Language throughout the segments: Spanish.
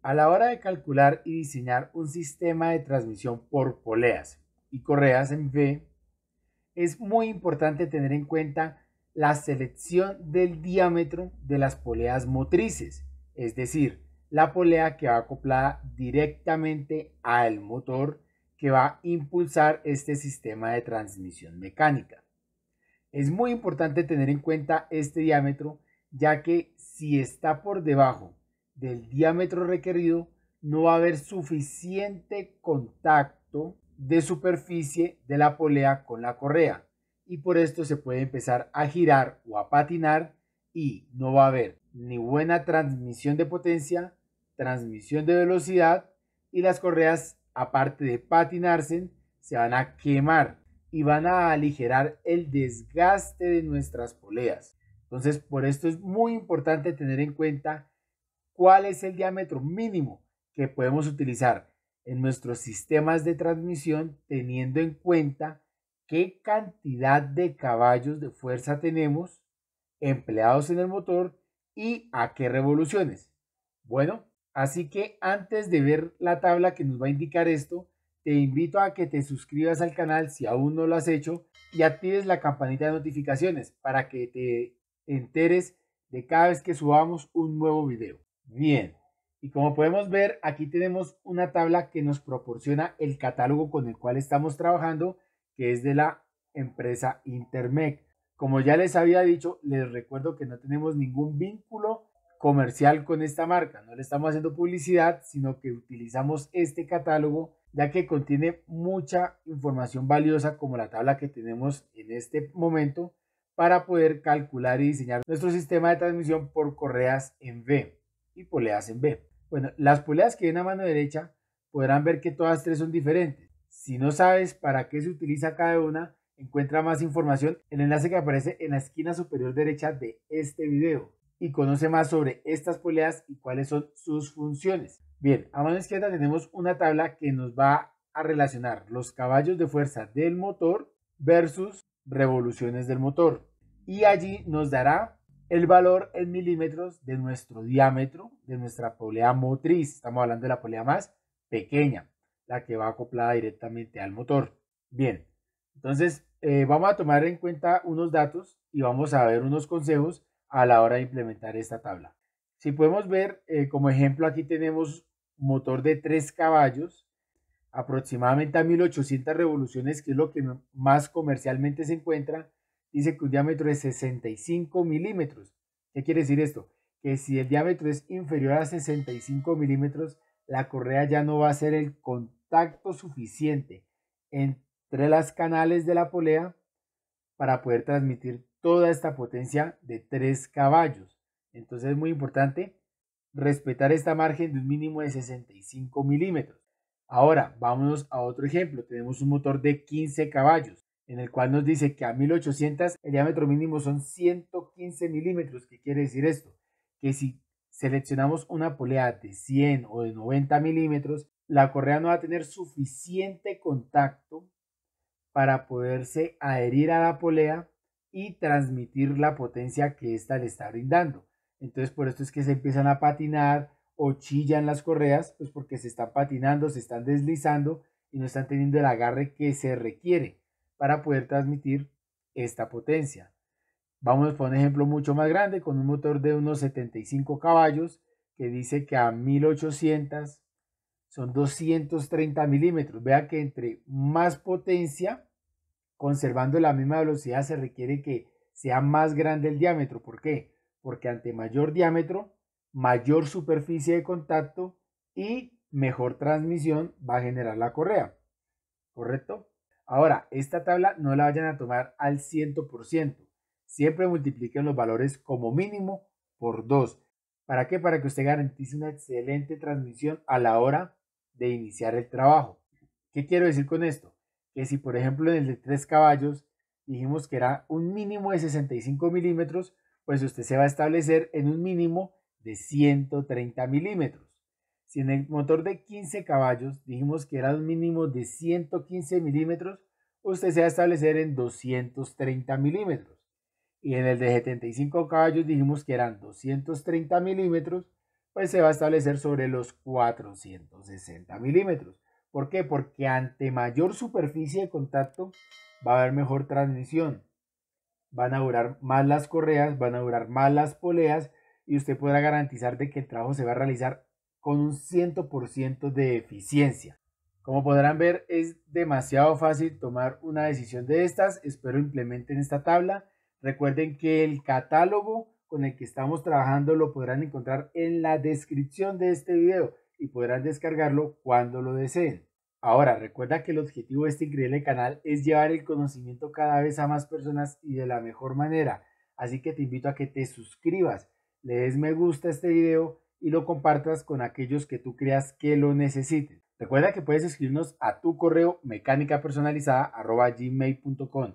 A la hora de calcular y diseñar un sistema de transmisión por poleas y correas en V, es muy importante tener en cuenta la selección del diámetro de las poleas motrices, es decir, la polea que va acoplada directamente al motor que va a impulsar este sistema de transmisión mecánica. Es muy importante tener en cuenta este diámetro ya que si está por debajo del diámetro requerido, no va a haber suficiente contacto de superficie de la polea con la correa y por esto se puede empezar a girar o a patinar y no va a haber ni buena transmisión de potencia, transmisión de velocidad y las correas aparte de patinarse se van a quemar y van a aligerar el desgaste de nuestras poleas. Entonces por esto es muy importante tener en cuenta cuál es el diámetro mínimo que podemos utilizar en nuestros sistemas de transmisión teniendo en cuenta qué cantidad de caballos de fuerza tenemos empleados en el motor y a qué revoluciones. Bueno, así que antes de ver la tabla que nos va a indicar esto, te invito a que te suscribas al canal si aún no lo has hecho y actives la campanita de notificaciones para que te enteres de cada vez que subamos un nuevo video. Bien, y como podemos ver, aquí tenemos una tabla que nos proporciona el catálogo con el cual estamos trabajando, que es de la empresa Intermec. Como ya les había dicho, les recuerdo que no tenemos ningún vínculo comercial con esta marca. No le estamos haciendo publicidad, sino que utilizamos este catálogo ya que contiene mucha información valiosa como la tabla que tenemos en este momento para poder calcular y diseñar nuestro sistema de transmisión por correas en V y poleas pues en B. Bueno, las poleas que ven a mano derecha podrán ver que todas tres son diferentes. Si no sabes para qué se utiliza cada una, encuentra más información en el enlace que aparece en la esquina superior derecha de este video y conoce más sobre estas poleas y cuáles son sus funciones. Bien, a mano izquierda tenemos una tabla que nos va a relacionar los caballos de fuerza del motor versus revoluciones del motor. Y allí nos dará el valor en milímetros de nuestro diámetro, de nuestra polea motriz. Estamos hablando de la polea más pequeña, la que va acoplada directamente al motor. Bien, entonces eh, vamos a tomar en cuenta unos datos y vamos a ver unos consejos a la hora de implementar esta tabla. Si podemos ver, eh, como ejemplo, aquí tenemos motor de 3 caballos, aproximadamente a 1800 revoluciones, que es lo que más comercialmente se encuentra, dice que un diámetro es 65 milímetros. ¿Qué quiere decir esto? Que si el diámetro es inferior a 65 milímetros, la correa ya no va a ser el contacto suficiente entre las canales de la polea para poder transmitir toda esta potencia de 3 caballos. Entonces es muy importante respetar esta margen de un mínimo de 65 milímetros. Ahora, vámonos a otro ejemplo. Tenemos un motor de 15 caballos en el cual nos dice que a 1800 el diámetro mínimo son 115 milímetros. ¿Qué quiere decir esto? Que si seleccionamos una polea de 100 o de 90 milímetros, la correa no va a tener suficiente contacto para poderse adherir a la polea y transmitir la potencia que ésta le está brindando. Entonces por esto es que se empiezan a patinar o chillan las correas, pues porque se están patinando, se están deslizando y no están teniendo el agarre que se requiere para poder transmitir esta potencia. Vamos por un ejemplo mucho más grande con un motor de unos 75 caballos que dice que a 1800 son 230 milímetros. Vea que entre más potencia, conservando la misma velocidad, se requiere que sea más grande el diámetro. ¿Por qué? Porque ante mayor diámetro, mayor superficie de contacto y mejor transmisión va a generar la correa. ¿Correcto? Ahora, esta tabla no la vayan a tomar al 100%. Siempre multipliquen los valores como mínimo por 2. ¿Para qué? Para que usted garantice una excelente transmisión a la hora de iniciar el trabajo. ¿Qué quiero decir con esto? Que si por ejemplo en el de 3 caballos dijimos que era un mínimo de 65 milímetros, pues usted se va a establecer en un mínimo de 130 milímetros. Si en el motor de 15 caballos dijimos que era un mínimo de 115 milímetros, usted se va a establecer en 230 milímetros. Y en el de 75 caballos dijimos que eran 230 milímetros, pues se va a establecer sobre los 460 milímetros. ¿Por qué? Porque ante mayor superficie de contacto va a haber mejor transmisión. Van a durar más las correas, van a durar más las poleas y usted podrá garantizar de que el trabajo se va a realizar con un 100% de eficiencia. Como podrán ver, es demasiado fácil tomar una decisión de estas. Espero implementen esta tabla. Recuerden que el catálogo con el que estamos trabajando lo podrán encontrar en la descripción de este video y podrán descargarlo cuando lo deseen. Ahora, recuerda que el objetivo de este increíble canal es llevar el conocimiento cada vez a más personas y de la mejor manera. Así que te invito a que te suscribas, le des me gusta este video y lo compartas con aquellos que tú creas que lo necesiten. Recuerda que puedes escribirnos a tu correo gmail.com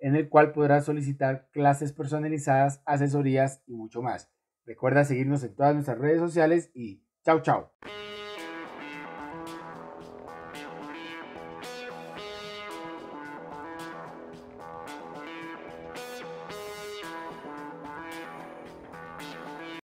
en el cual podrás solicitar clases personalizadas, asesorías y mucho más. Recuerda seguirnos en todas nuestras redes sociales y chao chao.